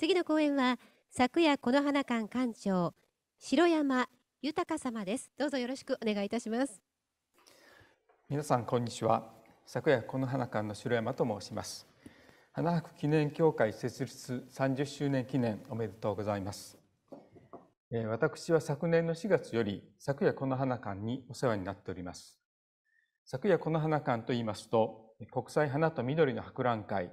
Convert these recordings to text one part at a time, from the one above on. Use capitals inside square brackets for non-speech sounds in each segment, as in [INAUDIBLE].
次の公演は昨夜この花館館長城山豊様ですどうぞよろしくお願いいたします皆さんこんにちは昨夜この花館の城山と申します花博記念協会設立30周年記念おめでとうございます私は昨年の4月より昨夜この花館にお世話になっております昨夜この花館と言いますと国際花と緑の博覧会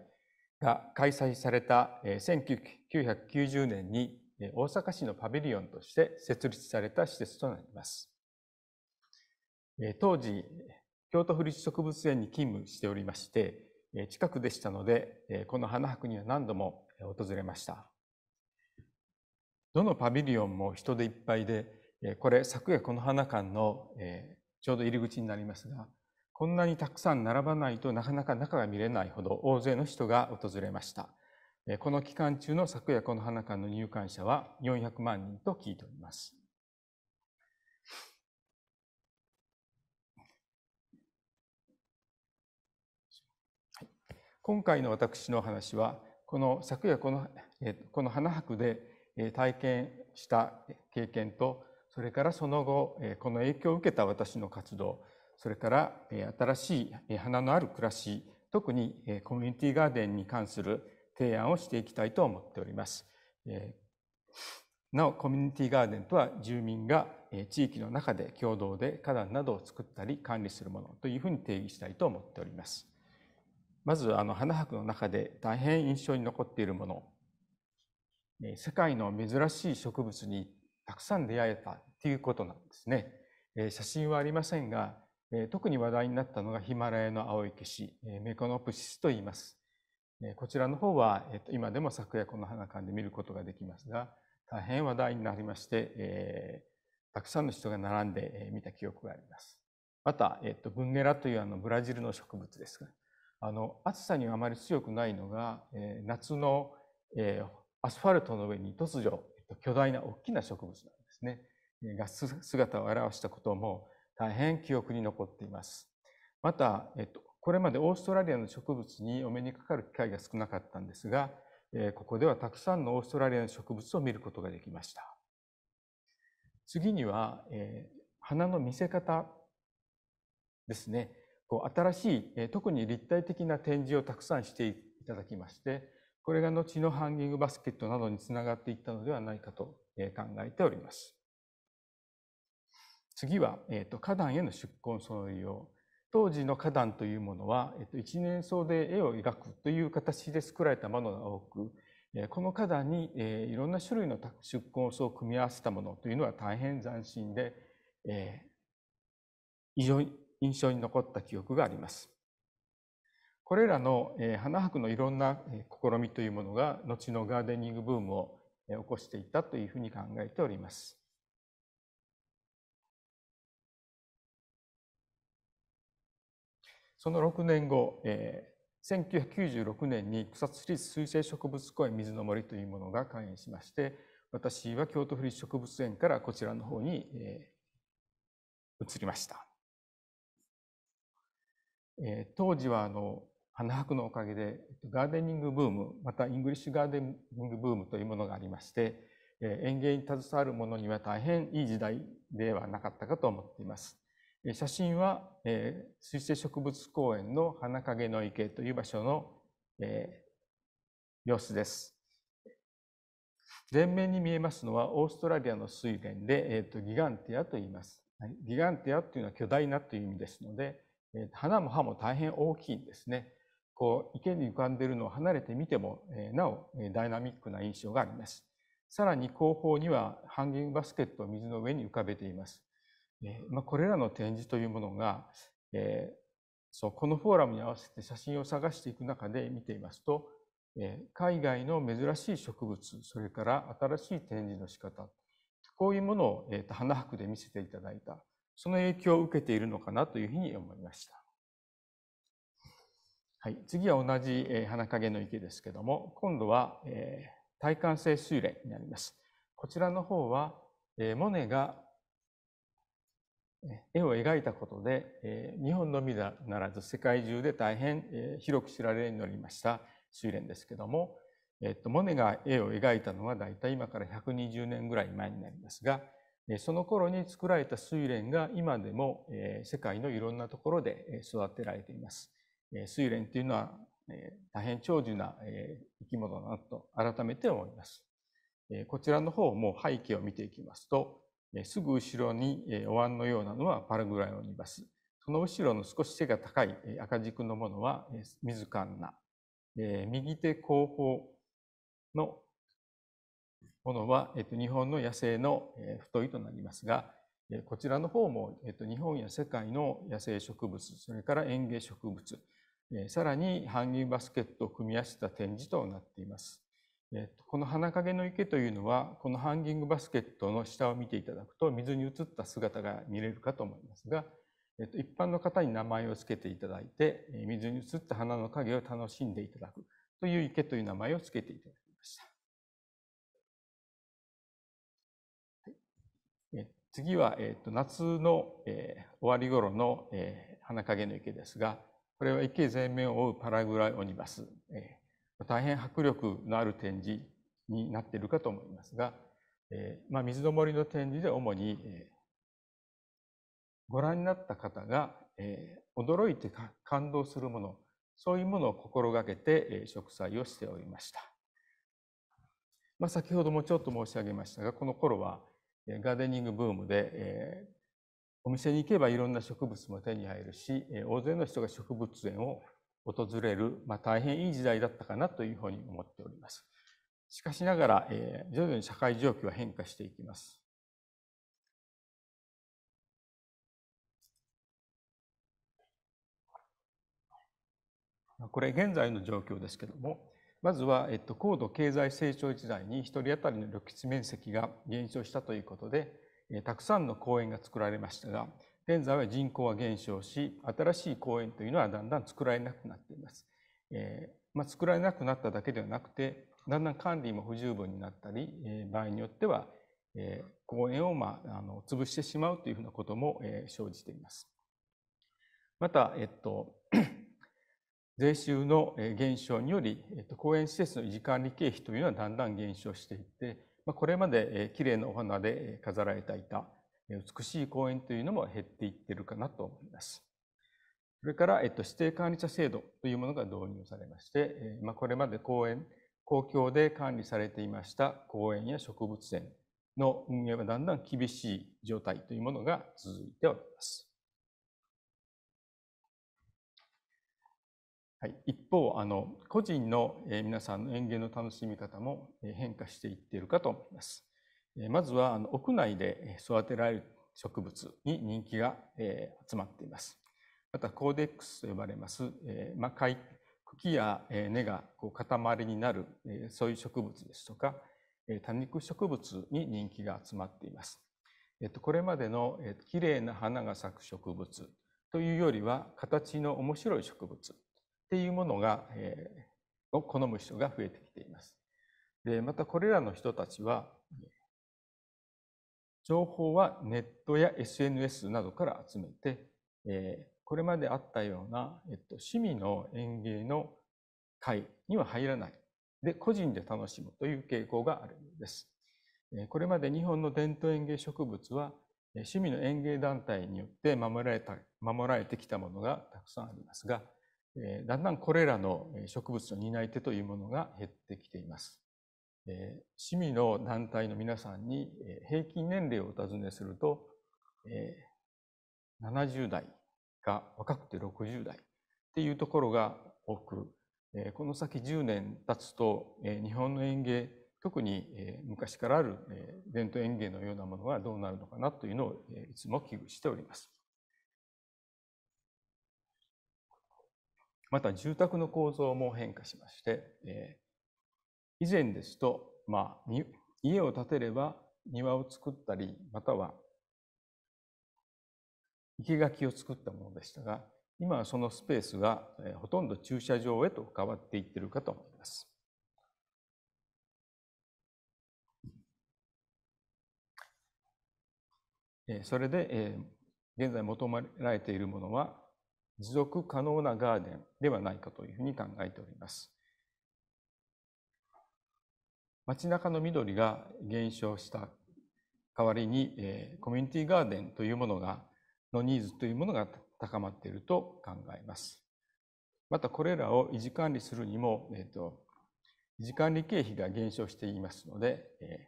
が開催された1990年に大阪市のパビリオンとして設立された施設となります。当時、京都府立植物園に勤務しておりまして、近くでしたので、この花博には何度も訪れました。どのパビリオンも人でいっぱいで、これ昨夜この花館のちょうど入り口になりますが、こんなにたくさん並ばないとなかなか中が見れないほど大勢の人が訪れました。この期間中の昨夜この花館の入館者は400万人と聞いております。今回の私の話はこの昨夜このこの花博で体験した経験とそれからその後この影響を受けた私の活動それから新しい花のある暮らし特にコミュニティガーデンに関する提案をしていきたいと思っております。なおコミュニティガーデンとは住民が地域の中で共同で花壇などを作ったり管理するものというふうに定義したいと思っております。まずあの花博の中で大変印象に残っているもの世界の珍しい植物にたくさん出会えたということなんですね。写真はありませんが特に話題になったのがヒマラヤの青い消し、メコノプシスと言います。こちらの方は今でも昨夜この花館で見ることができますが、大変話題になりまして、たくさんの人が並んで見た記憶があります。また、えっと、ブンゲラというあのブラジルの植物ですが、あの暑さにはあまり強くないのが、え夏の、えアスファルトの上に突如、えっと、巨大な大きな植物なんですね。が姿を現したことも大変記憶に残っています。また、えっと、これまでオーストラリアの植物にお目にかかる機会が少なかったんですが、えここではたくさんのオーストラリアの植物を見ることができました。次には、え花の見せ方ですね。こう新しい、え特に立体的な展示をたくさんしていただきまして、これが後のハンギングバスケットなどにつながっていったのではないかと考えております。次は、えーと、花壇への出根創用当時の花壇というものは、えーと、一年草で絵を描くという形で作られたものが多くこの花壇に、えー、いろんな種類の出根草を組み合わせたものというのは大変斬新で、えー、非常に印象に残った記憶があります。これらの、えー、花博のいろんな試みというものが後のガーデニングブームを起こしていったというふうに考えております。その6年後、えー、1996年に草津市立水生植物公園水の森というものが開園しまして私は京都府立植物園からこちらの方に、えー、移りました、えー、当時はあの花博のおかげでガーデニングブームまたイングリッシュガーデニングブームというものがありまして、えー、園芸に携わる者には大変いい時代ではなかったかと思っています写真は、えー、水生植物公園の花影の池という場所の、えー、様子です。前面に見えますのはオーストラリアの水田で、えーと、ギガンティアと言います。ギガンティアというのは巨大なという意味ですので、えー、花も葉も大変大きいんですね。こう池に浮かんでいるのを離れてみても、えー、なお、えー、ダイナミックな印象があります。さらに後方にはハンギングバスケットを水の上に浮かべています。えまあ、これらの展示というものが、えー、そうこのフォーラムに合わせて写真を探していく中で見ていますと、えー、海外の珍しい植物それから新しい展示の仕方こういうものを、えーと、花博で見せていただいたその影響を受けているのかなというふうに思いました。はい、次は同じ、えー、花影の池ですけども今度は、えー、耐寒性水蓮になります。こちらの方は、えー、モネが絵を描いたことで、日本のみならず世界中で大変、広く知られるようになりました修練ですけども、えっと、モネが絵を描いたのはだいたい今から120年ぐらい前になりますが、その頃に作られた睡蓮が今でも、世界のいろんなところで、育てられています。えー、睡蓮というのは、大変長寿な、生き物だなと改めて思います。こちらの方も背景を見ていきますと、すぐ後ろにお椀のようなのはパルグライオニバス。その後ろの少し背が高い赤軸のものは水カンナ。右手後方のものは日本の野生の太いとなりますが、こちらの方も日本や世界の野生植物、それから園芸植物、さらにハンギングバスケットを組み合わせた展示となっています。えっと、この花影の池というのはこのハンギングバスケットの下を見ていただくと水に映った姿が見れるかと思いますが、えっと、一般の方に名前を付けていただいて水に映った花の影を楽しんでいただくという池という名前を付けていただきました。次は、えっと、夏の、え終わり頃の、え花影の池ですがこれは池全面を覆うパラグライオニバス、大変迫力のある展示になっているかと思いますが、えー、まあ、水の森の展示で主に、えー、ご覧になった方が、えー、驚いて感動するものそういうものを心がけて、えー、植栽をしておりました、まあ、先ほどもちょっと申し上げましたがこの頃はガーデニングブームで、えー、お店に行けばいろんな植物も手に入るし、えー、大勢の人が植物園を訪れる、まあ、大変いい時代だったかなというふうに思っております。しかしながら、えー、徐々に社会状況は変化していきます。これ現在の状況ですけれどもまずは、えっと、高度経済成長時代に1人当たりの緑地面積が減少したということで、えー、たくさんの公園が作られましたが現在は人口は減少し新しい公園というのはだんだん作られなくなっています。えーまあ、作られなくなっただけではなくてだんだん管理も不十分になったり、えー、場合によっては、えー、公園を、まあ、あの潰してしまうというふうなことも、えー、生じています。また、えっと、[CLEARS THROAT] 税収の減少により、えっと、公園施設の維持管理経費というのはだんだん減少していって、まあ、これまで、えー、きれいなお花で飾られていた美しい公園というのも減っていってるかなと思います。それから、えっと、指定管理者制度というものが導入されまして、まこれまで公園、公共で管理されていました公園や植物園の運営はだんだん厳しい状態というものが続いております。はい、一方あの個人の皆さんの園芸の楽しみ方も変化していっているかと思います。まずは屋内で育てられる植物に人気が集まっています。またコーデックスと呼ばれます、まあ、茎や根がこう塊になるそういう植物ですとか多肉植物に人気が集まっています。これまでのきれいな花が咲く植物というよりは形の面白い植物っていうものが、を好む人が増えてきています。でまたこれらの人たちは情報はネットや SNS などから集めて、えこれまであったような、えっと、趣味の園芸の会には入らない。で、個人で楽しむという傾向があるようです。これまで日本の伝統園芸植物は、趣味の園芸団体によって守られた守られてきたものがたくさんありますが、だんだんこれらの植物の担い手というものが減ってきています。え市民の団体の皆さんに平均年齢をお尋ねすると、え70代が若くて60代っていうところが多く、えこの先10年経つと、え日本の園芸特に昔からある伝統園芸のようなものがどうなるのかなというのをいつも危惧しております。また住宅の構造も変化しまして、え以前ですと、まあ、家を建てれば庭を作ったり、または生垣を作ったものでしたが、今はそのスペースがほとんど駐車場へと変わっていってるかと思います。それで、現在求められているものは持続可能なガーデンではないかというふうに考えております。街中の緑が減少した代わりに、えー、コミュニティガーデンというものがのニーズというものが高まっていると考えます。またこれらを維持管理するにも、えーと、維持管理経費が減少していますので、えー、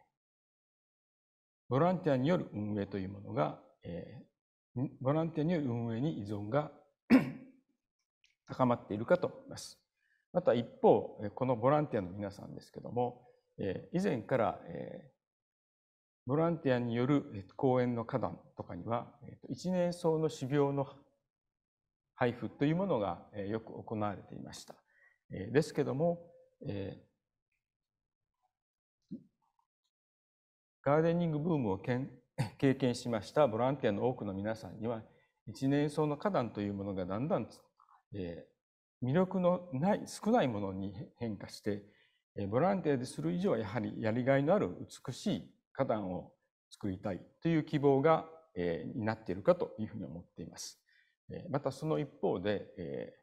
ボランティアによる運営というものが、えー、ボランティアによる運営に依存が [COUGHS] 高まっているかと思います。また一方、このボランティアの皆さんですけども、以前からボランティアによる講演の花壇とかには一年草の種苗の配布というものがよく行われていました。ですけどもガーデニングブームを [LAUGHS] 経験しましたボランティアの多くの皆さんには一年草の花壇というものがだんだん魅力のない少ないものに変化してボランティアでする以上はやはりやりがいのある美しい花壇を作りたいという希望が、えー、になっているかというふうに思っています。またその一方で、えー、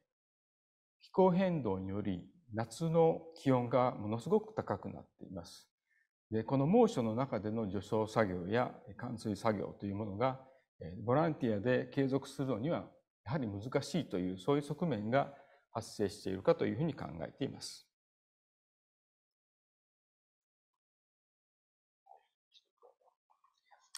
気候変動により夏の気温がものすごく高くなっています。でこの猛暑の中での除草作業や冠水作業というものがえボランティアで継続するのにはやはり難しいというそういう側面が発生しているかというふうに考えています。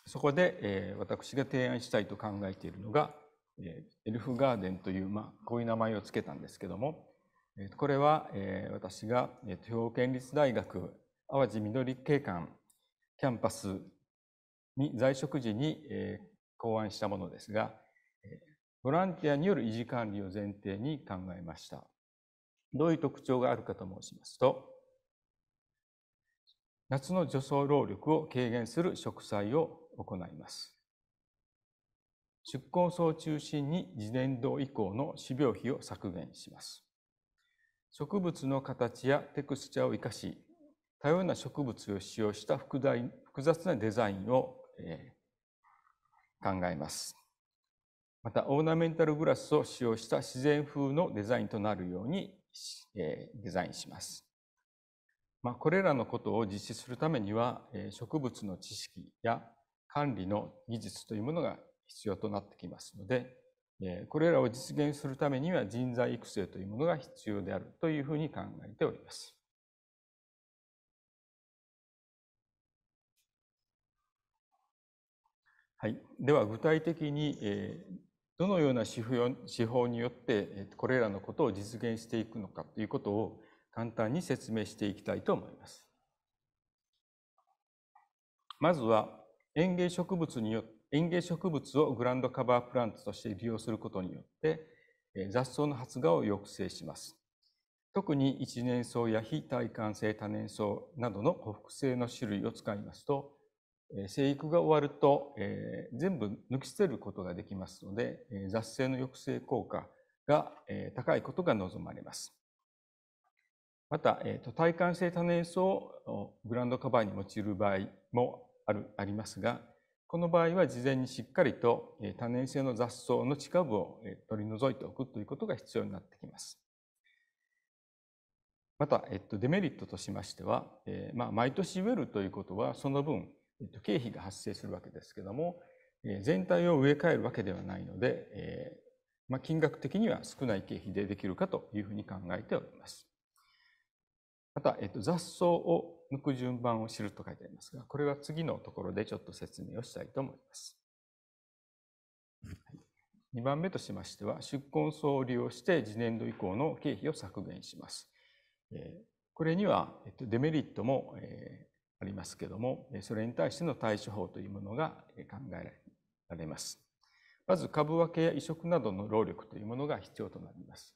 そこで、えー、私が提案したいと考えているのが、えー、エルフガーデンという、まあ、こういう名前を付けたんですけども、えー、これは、えー、私が、えー、兵庫県立大学淡路緑景観キャンパスに在職時に、えー、考案したものですが、えー、ボランティアによる維持管理を前提に考えました。どういう特徴があるかと申しますと、夏の除草労力を軽減する植栽を行います。出向層を中心に自伝道以降の種苗費を削減します。植物の形やテクスチャを生かし、多様な植物を使用した複雑なデザインを、えー、考えます。また、オーナメンタルグラスを使用した自然風のデザインとなるように、えー、デザインします。まあ、これらのことを実施するためには、え植物の知識や管理の技術というものが必要となってきますので、これらを実現するためには人材育成というものが必要であるというふうに考えております。はい、では具体的にどのような手法によってこれらのことを実現していくのかということを簡単に説明していきたいと思います。まずは園芸植物によ園芸植物をグランドカバープランツとして利用することによって雑草の発芽を抑制します。特に一年草や非耐寒性多年草などの補複性の種類を使いますと生育が終わると、え全部抜き捨てることができますので雑性の抑制効果が、え高いことが望まれます。また、えと耐寒性多年草をグランドカバーに用いる場合もあるありますがこの場合は事前にしっかりと多年性の雑草の地下部を取り除いておくということが必要になってきます。また、えっと、デメリットとしましては、えーまあ、毎年植えるということはその分、えっと、経費が発生するわけですけども、えー、全体を植え替えるわけではないので、えーまあ、金額的には少ない経費でできるかというふうに考えております。また、えっと、雑草を抜く順番を知ると書いてありますが、これは次のところでちょっと説明をしたいと思います。2番目としましては、出根草を利用して次年度以降の経費を削減します。これにはデメリットもありますけども、それに対しての対処法というものが考えられます。まず株分けや移植などの労力というものが必要となります。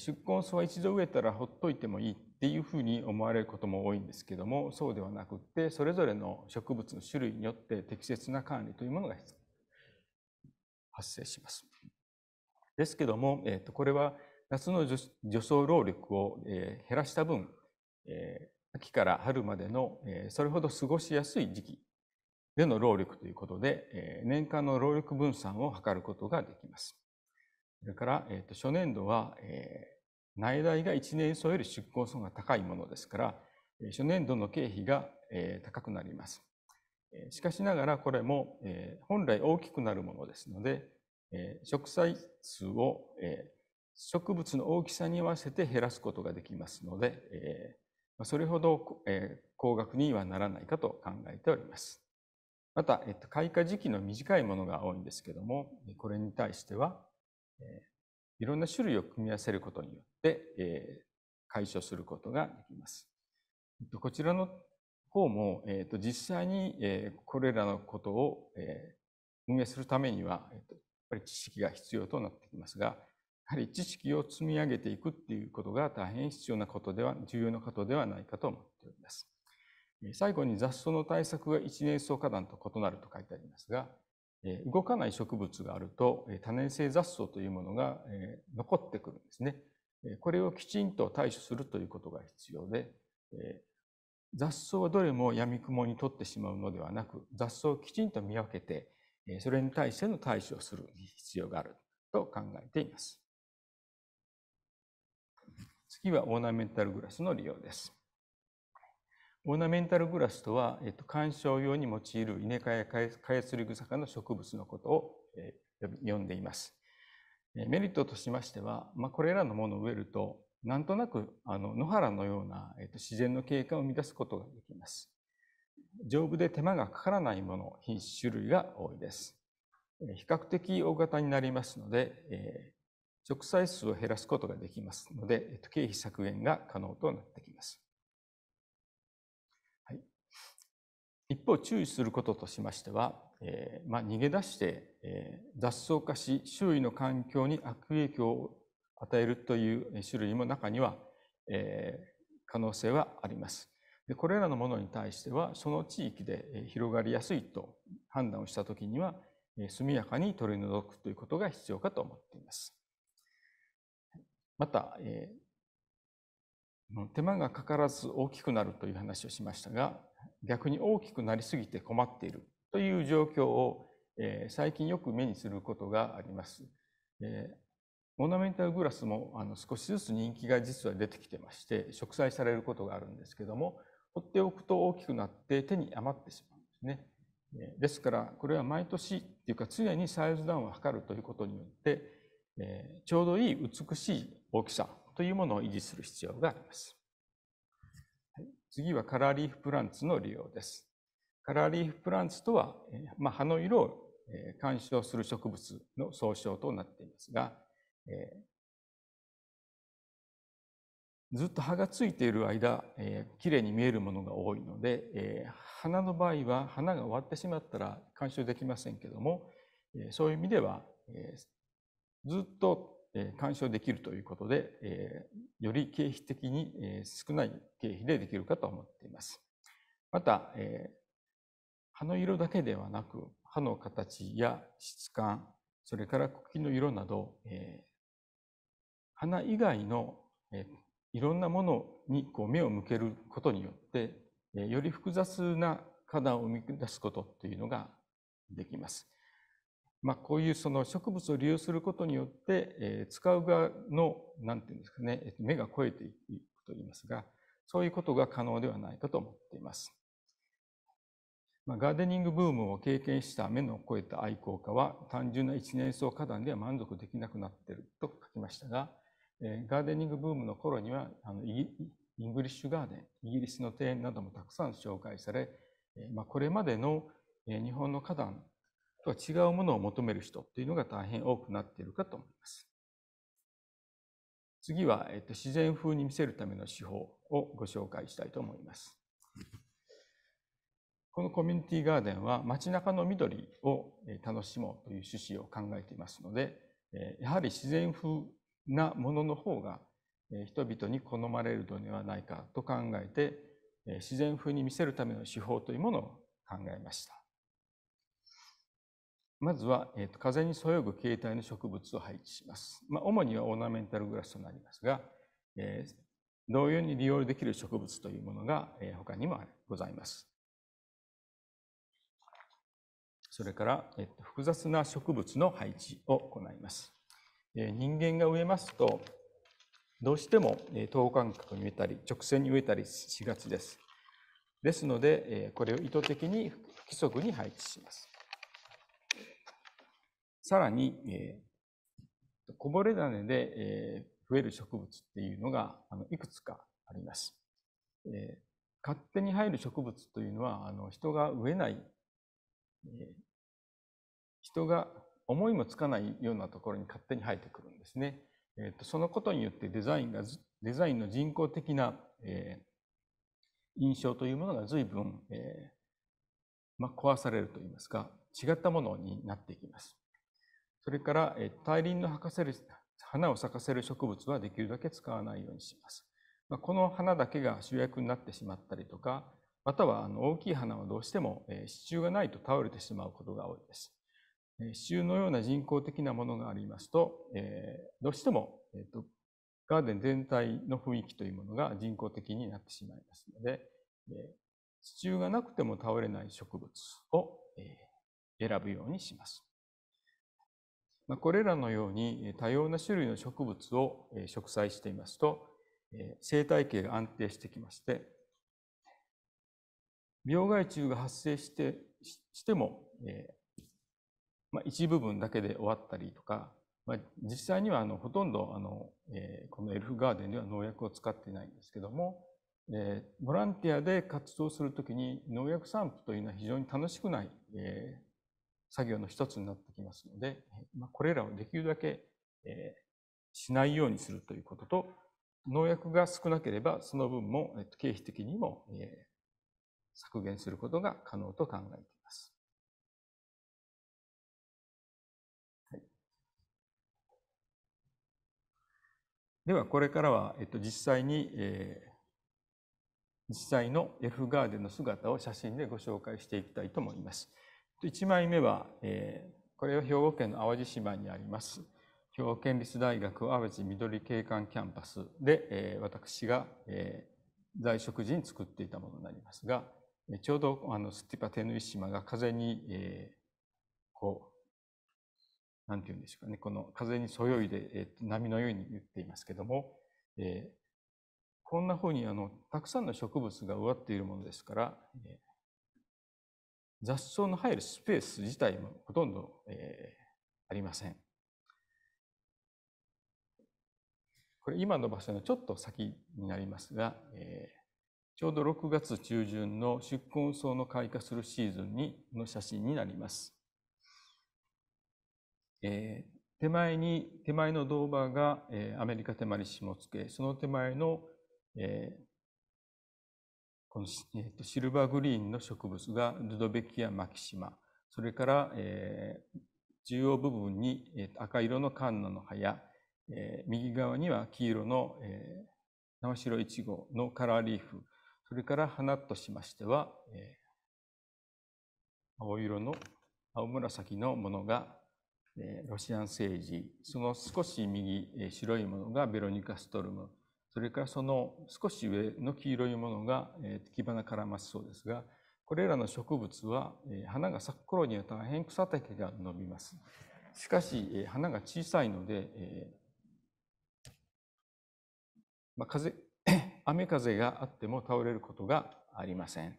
宿根草は一度植えたらほっといてもいいっていうふうに思われることも多いんですけどもそうではなくってそれぞれの植物の種類によって適切な管理というものが発生します。ですけども、えー、とこれは夏の除草労力を、え減らした分、え秋から春までの、えそれほど過ごしやすい時期での労力ということで、え年間の労力分散を図ることができます。それから、えー、と初年度は、え内大が1年総より出向層が高いものですから、初年度の経費が高くなります。しかしながらこれも本来大きくなるものですので、植栽数を植物の大きさに合わせて減らすことができますので、それほど高額にはならないかと考えております。また、開花時期の短いものが多いんですけども、これに対しては、いろんな種類を組み合わせることによって、えー、解消することができます。こちらの方も、えー、と実際に、えー、これらのことを、えー、運営するためには、えー、とやっぱり知識が必要となってきますが、やはり知識を積み上げていくっていうことが大変必要なことでは、重要なことではないかと思っております。最後に雑草の対策が一年草花壇と異なると書いてありますが、動かない植物があると多年性雑草というものが残ってくるんですね。これをきちんと対処するということが必要で雑草はどれもやみくもに取ってしまうのではなく雑草をきちんと見分けてそれに対しての対処をする必要があると考えています。次はオーナメンタルグラスの利用です。オーナメンタルグラスとは、えっと、観賞用に用いる稲科やカヤツリグ科の植物のことを、えー、呼んでいます。メリットとしましては、まあ、これらのものを植えると、なんとなくあの野原のような、えっと、自然の景観を生み出すことができます。丈夫で手間がかからないもの、品種種類が多いです。比較的大型になりますので、えー、植栽数を減らすことができますので、えっと、経費削減が可能となってきます。一方注意することとしましては、えー、まあ、逃げ出して、えー、雑草化し周囲の環境に悪影響を与えるという種類も中には、えー、可能性はあります。でこれらのものに対してはその地域で広がりやすいと判断をした時には速やかに取り除くということが必要かと思っています。また、えー手間がかからず大きくなるという話をしましたが逆に大きくなりすぎて困っているという状況を、え最近よく目にすることがあります。えー、オーナメンタルグラスもあの少しずつ人気が実は出てきてまして植栽されることがあるんですけども放っておくと大きくなって手に余ってしまうんですね。ですからこれは毎年っていうか常にサイズダウンを図るということによって、えちょうどいい美しい大きさというものを維持する必要があります。次はカラーリーフプランツの利用です。カラーリーフプランツとは、まあ、葉の色を鑑賞する植物の総称となっていますが、えー、ずっと葉がついている間、えー、きれいに見えるものが多いので、えー、花の場合は花が終わってしまったら鑑賞できませんけども、えそういう意味では、えずっと鑑賞できるということで、より経費的に少ない経費でできるかと思っています。また、葉の色だけではなく、葉の形や質感、それから茎の色など、花以外のいろんなものに目を向けることによって、より複雑な花壇を生み出すことっていうのができます。まあ、こういうその植物を利用することによって、えー、使う側の何て言うんですかね目が肥えていくと言いますがそういうことが可能ではないかと思っています。まあ、ガーデニングブームを経験した目の肥えた愛好家は単純な一年草花壇では満足できなくなっていると書きましたが、えー、ガーデニングブームの頃にはあのイングリッシュガーデンイギリスの庭園などもたくさん紹介され、えーまあ、これまでの日本の花壇とは違うものを求める人っていうのが大変多くなっているかと思います。次は、えっと、自然風に見せるための手法をご紹介したいと思います。このコミュニティガーデンは街中の緑を楽しもうという趣旨を考えていますので、やはり自然風なものの方が人々に好まれるのではないかと考えて、自然風に見せるための手法というものを考えました。まずは、えー、と風にそよぐ形態の植物を配置します。まあ、主にはオーナメンタルグラスとなりますが、えー、同様に利用できる植物というものが、えー、他にもございます。それから、えっと、複雑な植物の配置を行います。えー、人間が植えますと、どうしても、えー、等間隔に植えたり、直線に植えたりしがちです。ですので、えー、これを意図的に不規則に配置します。さらに、えー、こぼれ種で、えー、増える植物っていうのがあのいくつかあります。えー、勝手に入る植物というのはあの人が植えない、えー、人が思いもつかないようなところに勝手に生えてくるんですね。えーと、とそのことによってデザインがデザインの人工的な、えー、印象というものが随分、えーまあ、壊されるといいますか違ったものになっていきます。それから、え大輪の咲かせる花を咲かせる植物はできるだけ使わないようにします。まあ、この花だけが主役になってしまったりとか、またはあの大きい花はどうしても支柱がないと倒れてしまうことが多いです。支柱のような人工的なものがありますと、えどうしても、えー、とガーデン全体の雰囲気というものが人工的になってしまいますので、え支柱がなくても倒れない植物を、え選ぶようにします。まこれらのように多様な種類の植物を植栽していますと生態系が安定してきまして病害虫が発生してしても、えま一部分だけで終わったりとか、ま実際にはあのほとんどあの、えこのエルフガーデンでは農薬を使っていないんですけども、えボランティアで活動する時に農薬散布というのは非常に楽しくない、え作業の一つになってきますので、これらをできるだけしないようにするということと、農薬が少なければその分も経費的にも削減することが可能と考えています。はい、ではこれからは、えっと、実際に、えー、実際の F ガーデンの姿を写真でご紹介していきたいと思います。1枚目は、えー、これは兵庫県の淡路島にあります、兵庫県立大学淡路緑景観キャンパスで、えー、私が、えー、在職時に作っていたものになりますが、ちょうどあのスティパ・テヌイ島が風に、えー、こう、なんて言うんでしょうかね、この風にそよいで、えー、波のように言っていますけども、えー、こんなふうにあのたくさんの植物が植わっているものですから、えー雑草の入るスペース自体もほとんど、えー、ありません。これ今の場所のちょっと先になりますが、えー、ちょうど6月中旬の宿根草の開花するシーズンにの写真になります。えー、手前に手前の銅場が、えー、アメリカ手まり下野その手前の、えー、この、えー、とシルバーグリーンの植物がルドベキア・マキシマそれから、えー、中央部分に赤色のカンナの葉や、えー、右側には黄色の、えー、生白いちごのカラーリーフそれから花としましては、えー、青色の青紫のものが、えー、ロシアンセージその少し右、えー、白いものがベロニカ・ストルムそれからその少し上の黄色いものが、えー、木花からましそうですが、これらの植物は、えー、花が咲く頃には大変草丈が伸びます。しかし、えー、花が小さいので、えーまあ、風 [COUGHS] 雨風があっても倒れることがありません。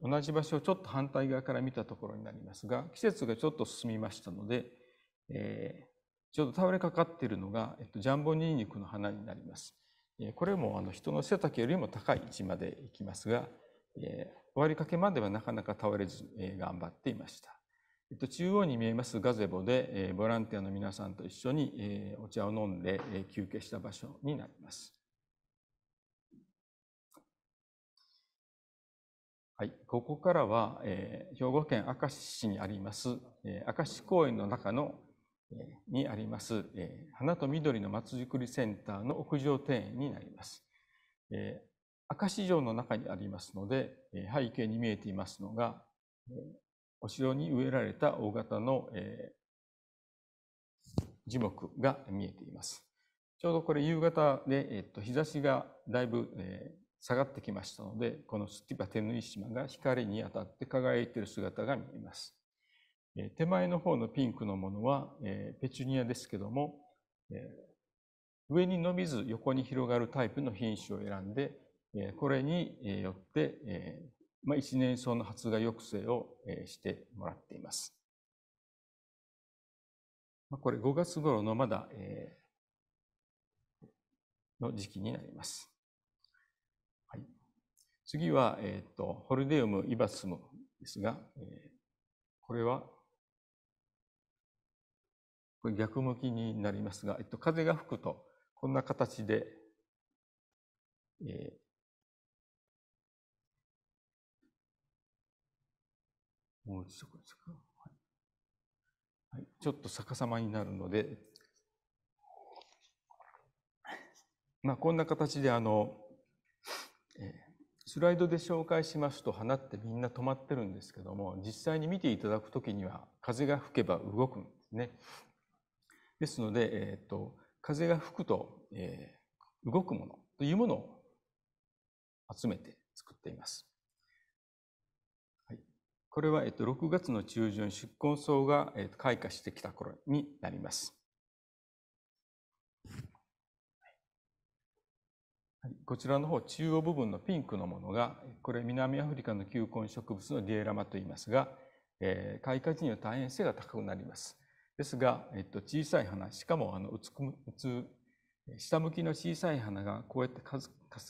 同じ場所をちょっと反対側から見たところになりますが季節がちょっと進みましたので、えちょうど倒れかかっているのが、えっと、ジャンボニンニクの花になります。えこれもあの人の背丈よりも高い位置までいきますが、えー、終わりかけまではなかなか倒れず、えー、頑張っていました。えっと、中央に見えますガゼボで、えー、ボランティアの皆さんと一緒に、えー、お茶を飲んで、えー、休憩した場所になります。はい、ここからは、えー、兵庫県明石市にあります、えー、明石公園の中のにあります、花と緑の松づくりセンターの屋上庭園になります。明石城の中にありますので、背景に見えていますのが、お城に植えられた大型の樹木が見えています。ちょうどこれ夕方で、えっと、日差しがだいぶ、え下がってきましたので、このスティパ手縫島が光に当たって輝いている姿が見えます。手前の方のピンクのものはペチュニアですけども、上に伸びず横に広がるタイプの品種を選んで、これによって、まあ、一年草の発芽抑制をしてもらっています。これ5月頃のまだ、の時期になります。はい、次は、えーと、ホルデウム・イバスムですが、これはこれ逆向きになりますが、えっと、風が吹くとこんな形で、えー、もう一度これですか、はいはい、ちょっと逆さまになるので、まあ、こんな形であの、えー、スライドで紹介しますと花ってみんな止まってるんですけども実際に見ていただく時には風が吹けば動くんですね。ですので、えっ、ー、と、風が吹くと、えー、動くものというものを集めて作っています。はい、これは、えっ、ー、と、6月の中旬、宿根草が、えー、と開花してきた頃になります。こちらの方中央部分のピンクのものがこれ南アフリカの球根植物のディエラマといいますが、えー、開花時には大変背が高くなりますですが、えっと、小さい花、しかもあのうつくうつ下向きの小さい花がこうやって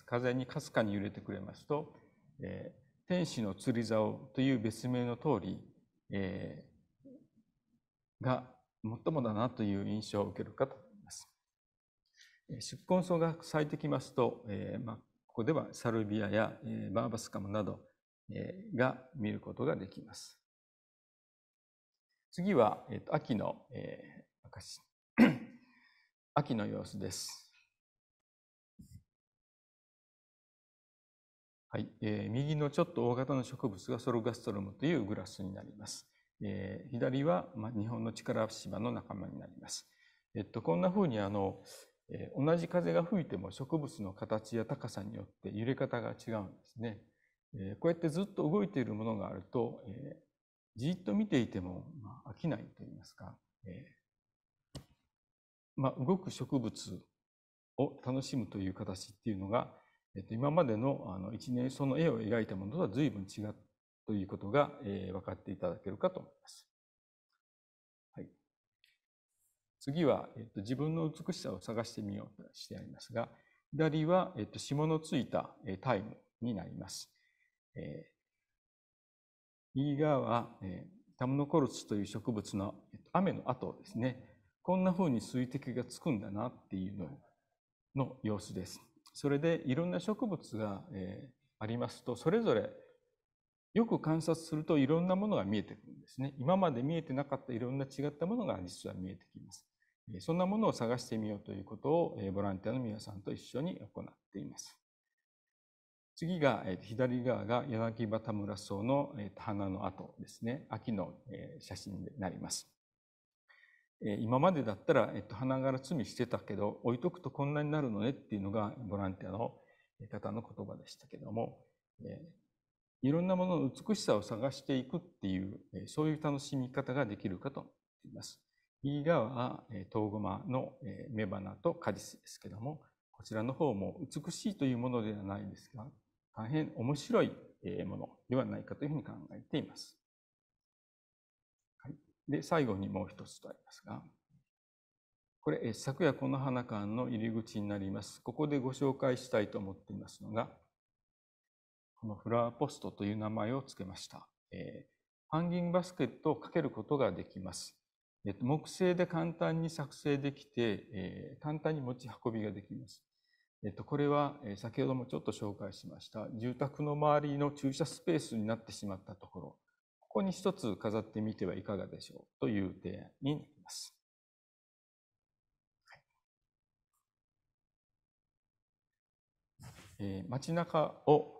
風にかすかに揺れてくれますと、えー、天使の釣り竿という別名の通り、えー、が最もだなという印象を受けるかと思います。宿根草が咲いてきますと、えーまあ、ここではサルビアや、えー、バーバスカムなど、えー、が見ることができます。次は、えー、と秋の、えー、[CLEARS THROAT] 秋の様子です。はい、えー、右のちょっと大型の植物がソルガストロムというグラスになります。えー、左は、まあ、日本の力芝の仲間になります。えっと、こんなふうにあの、えー、同じ風が吹いても植物の形や高さによって揺れ方が違うんですね。えー、こうやってずっと動いているものがあると、えー、じっと見ていても、まあ、飽きないといいますか、えー、まあ、動く植物を楽しむという形っていうのが、えっと、今までのあの一年その絵を描いたものとは随分違うということが、えー、分かっていただけるかと思います。はい、次は、えっと、自分の美しさを探してみようとしてありますが左は、えっと、霜のついた、えー、タイムになります。えー右側は、えタムノコルツという植物の雨の後ですねこんな風に水滴がつくんだなっていうのの様子です。それでいろんな植物が、えありますとそれぞれよく観察するといろんなものが見えてくるんですね。今まで見えてなかったいろんな違ったものが実は見えてきます。そんなものを探してみようということをボランティアの皆さんと一緒に行っています。次が、えー、左側が柳畑村荘の、えー、花の跡ですね秋の、え写真になります。今までだったら、えっと、花柄罪してたけど置いとくとこんなになるのねっていうのがボランティアの方の言葉でしたけども、えいろんなものの美しさを探していくっていう、えそういう楽しみ方ができるかと思います。右側は、えー、トの、え雌花と果実ですけどもこちらの方も美しいというものではないですが大変面白いものではないかというふうに考えています。はい、で、最後にもう一つとありますが、これ、昨夜この花館の入り口になります。ここでご紹介したいと思っていますのが、このフラワーポストという名前を付けました。えー、ハンギングバスケットをかけることができます。木製で簡単に作成できて、えー、簡単に持ち運びができます。えっと、これは先ほどもちょっと紹介しました住宅の周りの駐車スペースになってしまったところここに一つ飾ってみてはいかがでしょうという提案になります。え街中を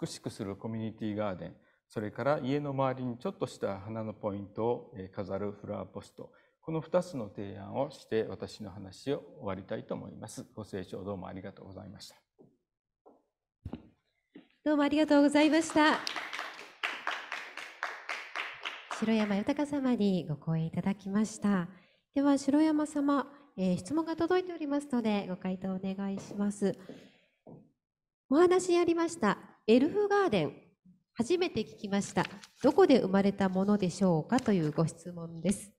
美しくするコミュニティガーデンそれから家の周りにちょっとした花のポイントを飾るフラワーポストこの二つの提案をして私の話を終わりたいと思います。ご清聴どうもありがとうございました。どうもありがとうございました。城山豊様にご講演いただきました。では城山様、えー、質問が届いておりますのでご回答お願いします。お話ありましたエルフガーデン初めて聞きました。どこで生まれたものでしょうかというご質問です。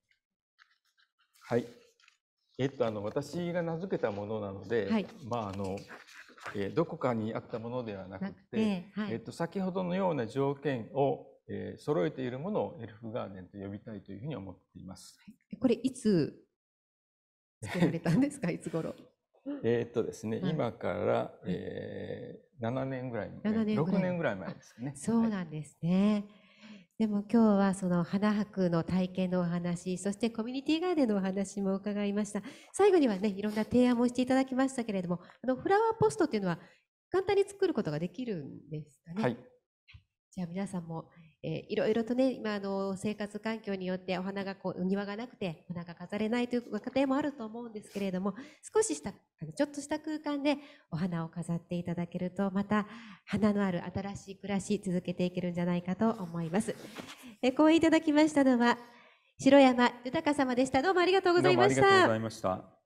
はい。えっと、あの、私が名付けたものなので、はい、まあ、あの、えー、どこかにあったものではなくて、ねはい、えっと、先ほどのような条件を、えー、揃えているものをエルフガーデンと呼びたいというふうに思っています。はい、これ、いつ作られたんですか、[LAUGHS] いつ頃えっとですね、今から、えー、7年ぐらい前、6年ぐらい前ですね。そうなんですね。でも今日はその花博の体験のお話、そしてコミュニティガーデンのお話も伺いました。最後にはね、いろんな提案もしていただきましたけれども、あのフラワーポストっていうのは簡単に作ることができるんですかね。はい、じゃあ皆さんもえー、いろいろとね、今あの生活環境によってお花がこう、庭がなくてお花が飾れないという家庭もあると思うんですけれども、少しした、あのちょっとした空間でお花を飾っていただけると、また花のある新しい暮らし続けていけるんじゃないかと思います。えー、講演いただきましたのは、城山豊様でした。どうもありがとうございました。